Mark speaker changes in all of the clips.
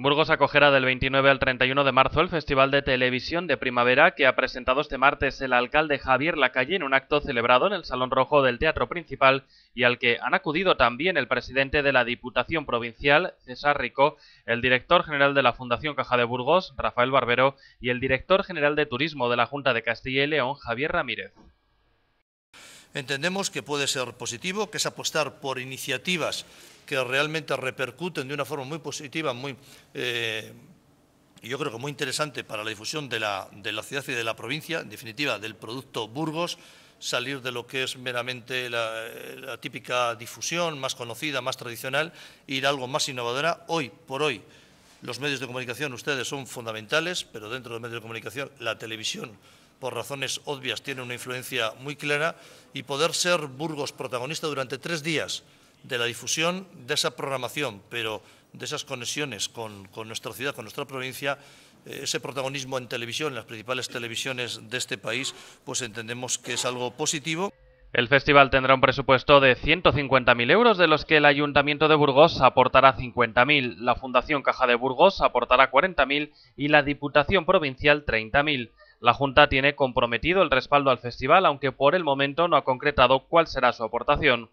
Speaker 1: Burgos acogerá del 29 al 31 de marzo el Festival de Televisión de Primavera que ha presentado este martes el alcalde Javier Lacalle en un acto celebrado en el Salón Rojo del Teatro Principal y al que han acudido también el presidente de la Diputación Provincial, César Rico, el director general de la Fundación Caja de Burgos, Rafael Barbero, y el director general de Turismo de la Junta de Castilla y León, Javier Ramírez.
Speaker 2: Entendemos que puede ser positivo, que es apostar por iniciativas que realmente repercuten de una forma muy positiva, muy, eh, yo creo que muy interesante para la difusión de la, ciudad y de la provincia, en definitiva, del producto Burgos, salir de lo que es meramente la, típica difusión más conocida, más tradicional, e ir a algo más innovadora. Hoy por hoy, los medios de comunicación, ustedes son fundamentales, pero dentro de los medios de comunicación, la televisión por razones obvias, tiene una influencia muy clara, y poder ser Burgos protagonista durante tres días de la difusión de esa programación, pero de esas conexiones con, nuestra ciudad, con nuestra provincia, eh, ese protagonismo en televisión, en las principales televisiones
Speaker 1: de este país, pues entendemos que es algo positivo. El festival tendrá un presupuesto de 150.000 euros, de los que el Ayuntamiento de Burgos aportará 50.000, la Fundación Caja de Burgos aportará 40.000 y la Diputación Provincial 30.000. La Junta tiene comprometido el respaldo al festival, aunque por el momento no ha concretado cuál será su aportación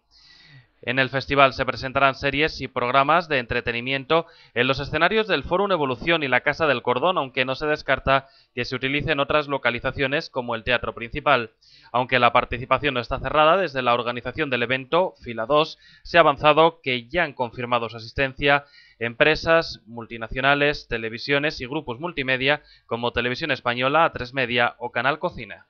Speaker 1: en el festival se presentarán series y programas de entretenimiento en los escenarios del Fórum Evolución y la Casa del Cordón, aunque no se descarta que se utilicen otras localizaciones como el teatro principal. Aunque la participación no está cerrada, desde la organización del evento, Fila 2, se ha avanzado que ya han confirmado su asistencia empresas, multinacionales, televisiones y grupos multimedia como Televisión Española, A3 Media o Canal Cocina.